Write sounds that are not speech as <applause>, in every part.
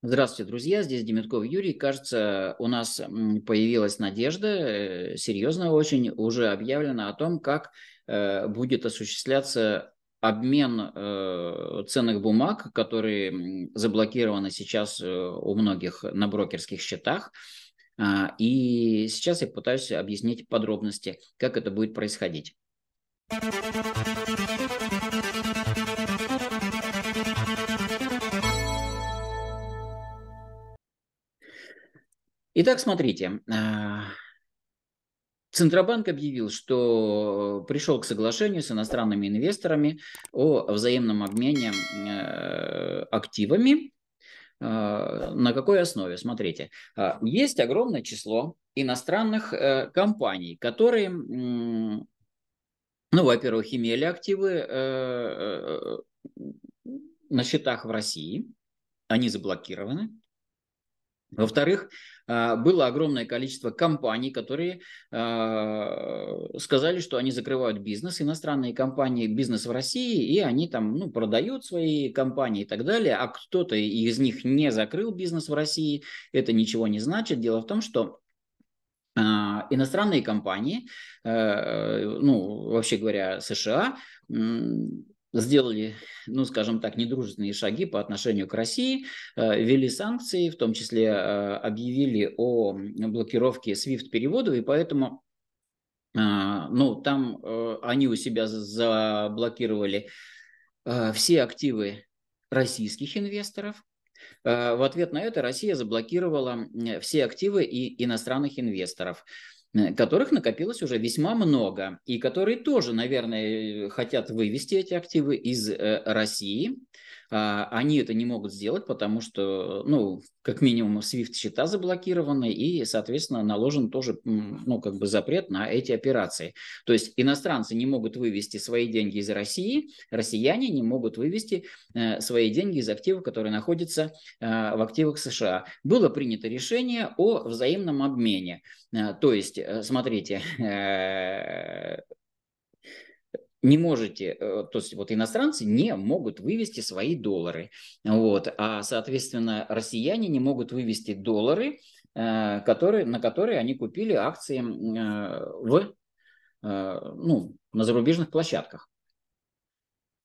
Здравствуйте, друзья. Здесь Демитков Юрий. Кажется, у нас появилась надежда, э, серьезная очень, уже объявлена о том, как э, будет осуществляться обмен э, ценных бумаг, которые заблокированы сейчас э, у многих на брокерских счетах. А, и сейчас я пытаюсь объяснить подробности, как это будет происходить. Итак, смотрите. Э, Центробанк объявил, что э, пришел к соглашению с иностранными инвесторами о взаимном обмене э, активами. На какой основе? Смотрите, есть огромное число иностранных компаний, которые, ну, во-первых, имели активы на счетах в России, они заблокированы, во-вторых, а, было огромное количество компаний, которые а, сказали, что они закрывают бизнес, иностранные компании, бизнес в России, и они там ну, продают свои компании и так далее, а кто-то из них не закрыл бизнес в России, это ничего не значит. Дело в том, что а, иностранные компании, э, ну, вообще говоря, США, сделали, ну, скажем так, недружественные шаги по отношению к России, э, ввели санкции, в том числе э, объявили о блокировке SWIFT-переводов, и поэтому э, ну, там они у себя заблокировали все активы российских инвесторов. В ответ на это Россия заблокировала все активы и иностранных инвесторов. Э, которых накопилось уже весьма много, и которые тоже, наверное, э, хотят вывести эти активы из э, России, а, они это не могут сделать, потому что, ну, как минимум, SWIFT счета заблокированы, и, соответственно, наложен тоже, ну, как бы запрет на эти операции. То есть иностранцы не могут вывести свои деньги из России, россияне не могут вывести э, свои деньги из активов, которые находятся а, в активах США. Было принято решение о взаимном обмене. Э, то есть, э, смотрите, <laughs> не можете, э, то есть вот иностранцы не могут вывести свои доллары, вот, а, соответственно, россияне не могут вывести доллары, э, которые, на которые они купили акции э, в, ну, на зарубежных площадках.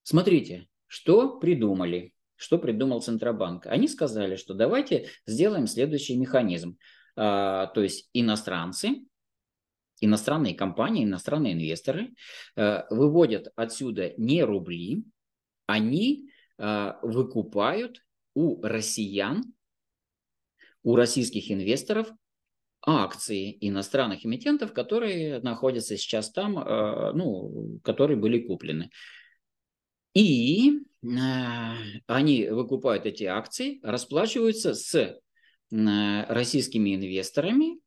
Смотрите, что придумали, что придумал Центробанк. Они сказали, что давайте сделаем следующий механизм. А, то есть иностранцы иностранные компании, иностранные инвесторы э, выводят отсюда не рубли, они э, выкупают у россиян, у российских инвесторов акции иностранных эмитентов, которые находятся сейчас там, э, ну, которые были куплены. И э, они выкупают эти акции, расплачиваются с э, российскими инвесторами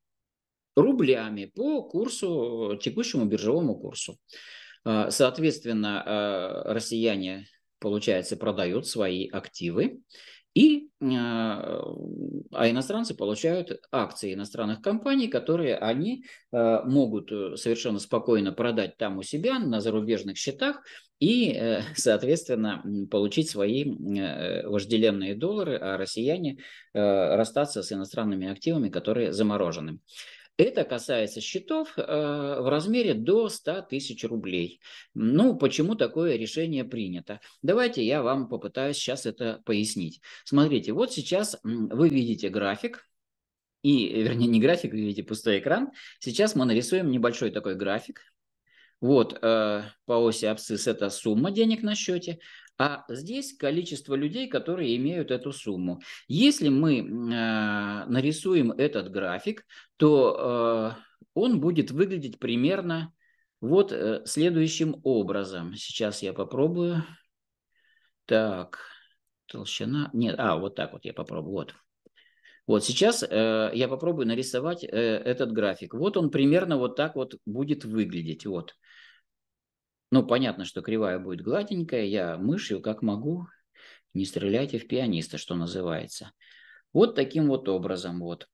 рублями по курсу, э, текущему биржевому курсу. Э, соответственно, э, россияне, получается, продают свои активы, и, а иностранцы получают акции иностранных компаний, которые они могут совершенно спокойно продать там у себя на зарубежных счетах и, <laughs> соответственно, получить свои вожделенные доллары, а россияне расстаться с иностранными активами, которые заморожены. Это касается счетов э, в размере до 100 тысяч рублей. Ну, почему такое решение принято? Давайте я вам попытаюсь сейчас это пояснить. Смотрите, вот сейчас вы видите график, и, э, вернее, не график, вы видите пустой экран. Сейчас мы нарисуем небольшой такой график. Вот э, по оси абсцисс это сумма денег на счете, а здесь количество людей, которые имеют эту сумму. Если мы э, нарисуем этот график, то э, он будет выглядеть примерно вот э, следующим образом. Сейчас я попробую. Так, толщина. Нет, а, вот так вот я попробую. Вот. Вот сейчас э, я попробую нарисовать э, этот график. Вот он примерно вот так вот будет выглядеть. Вот. Ну, понятно, что кривая будет гладенькая, я мышью как могу, не стреляйте в пианиста, что называется. Вот таким вот образом вот.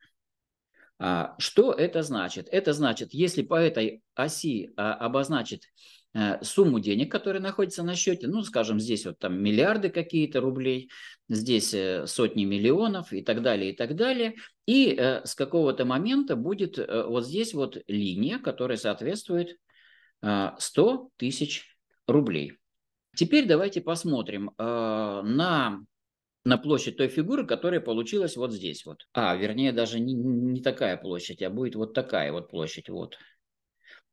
А, что это значит? Это значит, если по этой оси а, обозначить а, сумму денег, которая находится на счете, ну, скажем, здесь вот там миллиарды какие-то рублей, здесь э, сотни миллионов и так далее, и так далее. И э, с какого-то момента будет вот здесь вот линия, которая соответствует 100 а, тысяч рублей. Теперь давайте посмотрим а, на, на площадь той фигуры, которая получилась вот здесь вот. А, вернее, даже не, не такая площадь, а будет вот такая вот площадь. Вот.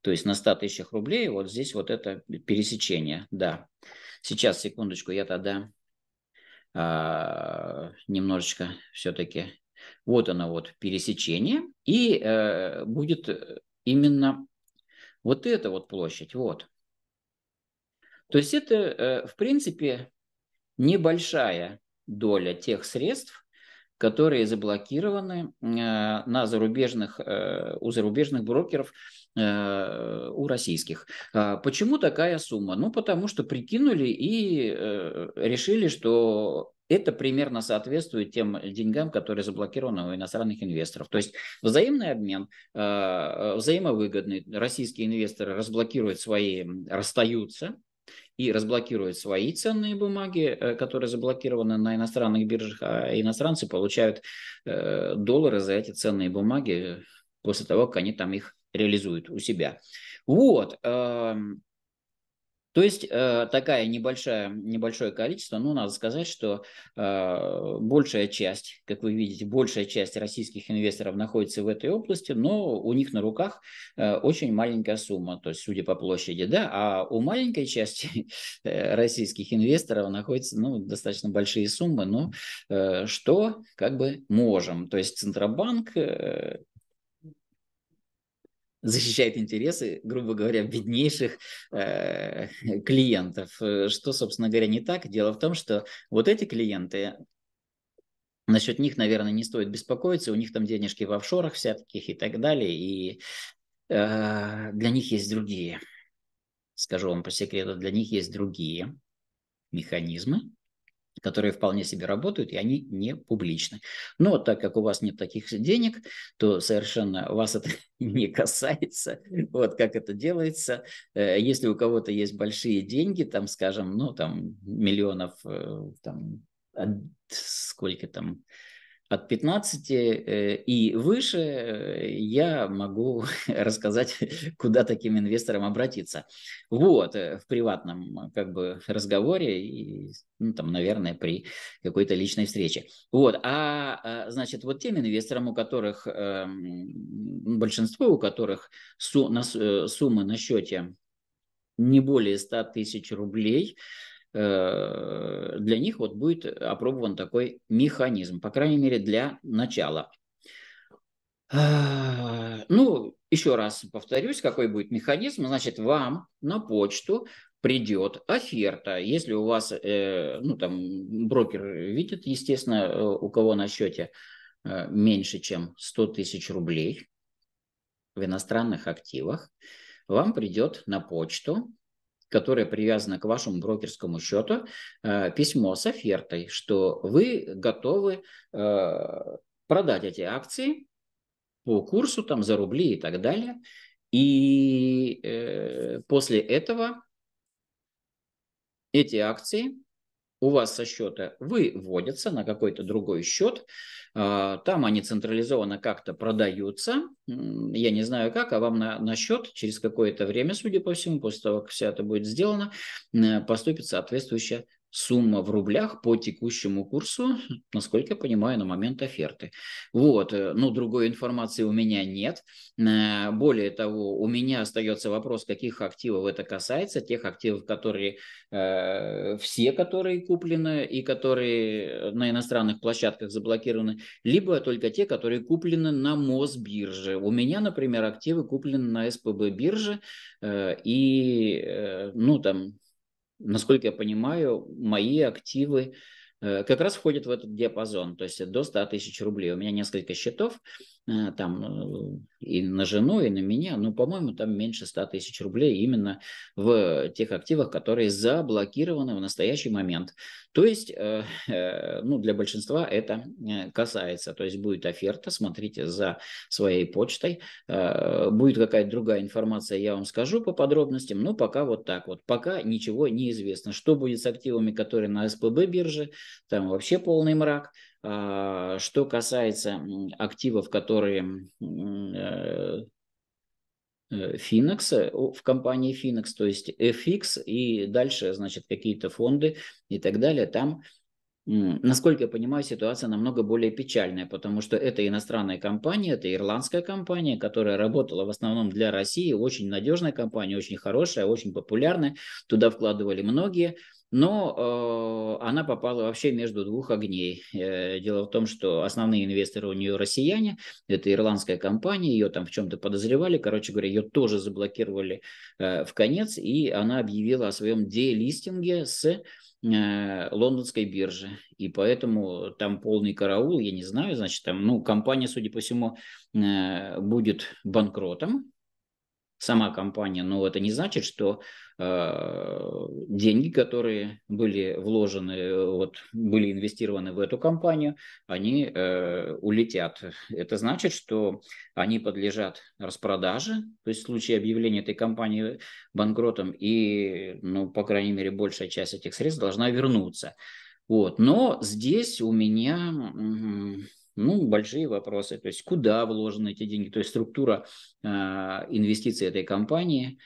То есть на 100 тысячах рублей вот здесь вот это пересечение, да. Сейчас, секундочку, я тогда а, немножечко все-таки... Вот оно вот пересечение, и э, будет именно вот эта вот площадь, вот. То есть это, э, в принципе, небольшая доля тех средств, которые заблокированы э, на зарубежных, э, у зарубежных брокеров, у российских. А почему такая сумма? Ну, потому что прикинули и решили, что это примерно соответствует тем э, деньгам, которые заблокированы у иностранных инвесторов. То есть взаимный обмен а, взаимовыгодный. Российские инвесторы разблокируют свои, расстаются и разблокируют свои ценные бумаги, э, которые заблокированы на иностранных биржах, а иностранцы получают э, доллары за эти ценные бумаги после того, как они там их реализуют у себя. Вот. То есть э, такая небольшая, небольшое количество, ну надо сказать, что э, большая часть, как вы видите, большая часть российских инвесторов находится в этой области, но у них на руках э, очень маленькая сумма, то есть судя по площади, да, а у маленькой части <laughs> э, российских инвесторов находятся ну, достаточно большие суммы, но ну, э, что как бы можем. То есть Центробанк э, защищает интересы, грубо говоря, беднейших э, <laughs> клиентов. Э, что, собственно говоря, не так. Дело в том, что вот эти клиенты, насчет них, наверное, не стоит беспокоиться, у них там денежки в офшорах всяких и так далее, и э, для них есть другие, скажу вам по секрету, для них есть другие механизмы, которые вполне себе работают, и они не публичны. Но так как у вас нет таких денег, то совершенно вас это <laughs> не касается. Вот как это делается. Э, если у кого-то есть большие деньги, там, скажем, ну, там, миллионов, э, там, сколько там, от 15 э, и выше э, я могу <laughs> рассказать, куда таким инвесторам обратиться. Вот, э, в приватном как бы разговоре и, ну, там, наверное, при какой-то личной встрече. Вот, а, а значит, вот тем инвесторам, у которых, эм, большинство у которых суммы на счете не более 100 тысяч рублей – Э, для них вот будет опробован такой механизм, по крайней мере, для начала. А, ну, еще раз повторюсь, какой будет механизм. Значит, вам на почту придет оферта. Если у вас, э, ну, там, брокер видит, естественно, э, у кого на счете меньше, чем 100 тысяч рублей в иностранных активах, вам придет на почту которое привязано к вашему брокерскому счету, э, письмо с офертой, что вы готовы э, продать эти акции по курсу там за рубли и так далее. И э, после этого эти акции у вас со счета выводятся на какой-то другой счет. А, там они централизованно как-то продаются. Я не знаю как, а вам на, на счет через какое-то время, судя по всему, после того, как все это будет сделано, поступит соответствующая сумма в рублях по текущему курсу, насколько я понимаю, на момент оферты. Вот, э, но ну, другой информации у меня нет. Э, более того, у меня остается вопрос, каких активов это касается, тех активов, которые, э, все которые куплены и которые на иностранных площадках заблокированы, либо только те, которые куплены на Мосбирже. У меня, например, активы куплены на СПБ бирже и, ну, там, насколько я понимаю, мои активы э, как раз входят в этот диапазон, то есть до 100 тысяч рублей. У меня несколько счетов, а, там э, и на жену, и на меня, ну, по-моему, там меньше 100 тысяч рублей именно в тех активах, которые заблокированы в настоящий момент. То есть, э, э, ну, для большинства это касается. То есть, будет оферта, смотрите за своей почтой. Будет какая-то другая информация, я вам скажу по подробностям, но пока вот так вот. Пока ничего не известно. Что будет с активами, которые на СПБ бирже, там вообще полный мрак – а, что касается активов, которые э, э, Финекс, в компании Финекс, то есть FX и дальше, значит, какие-то фонды и так далее, там, насколько я понимаю, ситуация намного более печальная, потому что это иностранная компания, это ирландская компания, которая работала в основном для России, очень надежная компания, очень хорошая, очень популярная, туда вкладывали многие – но э, она попала вообще между двух огней. Э, дело в том, что основные инвесторы у нее россияне, это ирландская компания, ее там в чем-то подозревали, короче говоря, ее тоже заблокировали э, в конец, и она объявила о своем делистинге с э, лондонской биржи, и поэтому там полный караул, я не знаю, значит, там, ну, компания, судя по всему, э, будет банкротом, сама компания, но это не значит, что э, деньги, которые были вложены, э, вот, были инвестированы в эту компанию, они э, улетят. Это значит, что они подлежат распродаже, то есть в случае объявления этой компании банкротом, и, ну, по крайней мере, большая часть этих средств должна вернуться. Вот. Но здесь у меня ну, большие вопросы. То есть, куда вложены эти деньги? То есть, структура э, инвестиций этой компании.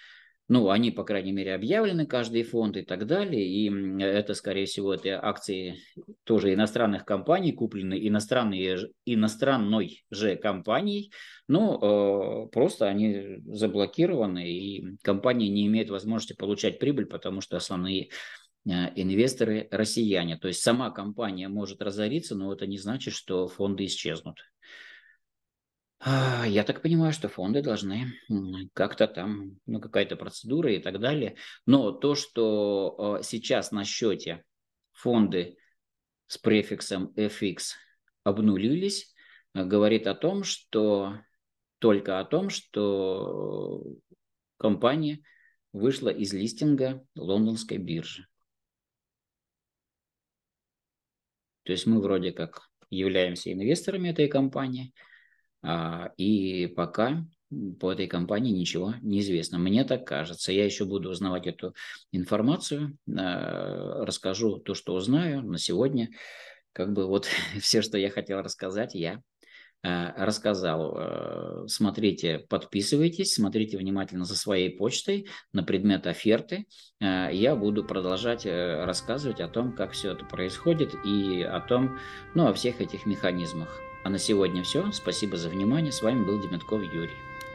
Ну, они, по крайней мере, объявлены, каждый фонд и так далее. И это, скорее всего, это акции тоже иностранных компаний, куплены иностранные, иностранной же компанией. Но э, просто они заблокированы, и компания не имеет возможности получать прибыль, потому что основные а, инвесторы россияне. То есть сама компания может разориться, но это не значит, что фонды исчезнут. А, я так понимаю, что фонды должны как-то там, ну, какая-то процедура и так далее. Но то, что а, сейчас на счете фонды с префиксом FX обнулились, говорит о том, что только о том, что компания вышла из листинга лондонской биржи. То есть мы вроде как являемся инвесторами этой компании, а, и пока по этой компании ничего не известно. Мне так кажется. Я еще буду узнавать эту информацию, а, расскажу то, что узнаю на сегодня. Как бы вот <laughs> все, что я хотел рассказать, я Э, рассказал. Э, смотрите, подписывайтесь, смотрите внимательно за своей почтой на предмет оферты. Э, я буду продолжать рассказывать о том, как все это происходит и о том, ну, о всех этих механизмах. А на сегодня все. Спасибо за внимание. С вами был Деметков Юрий.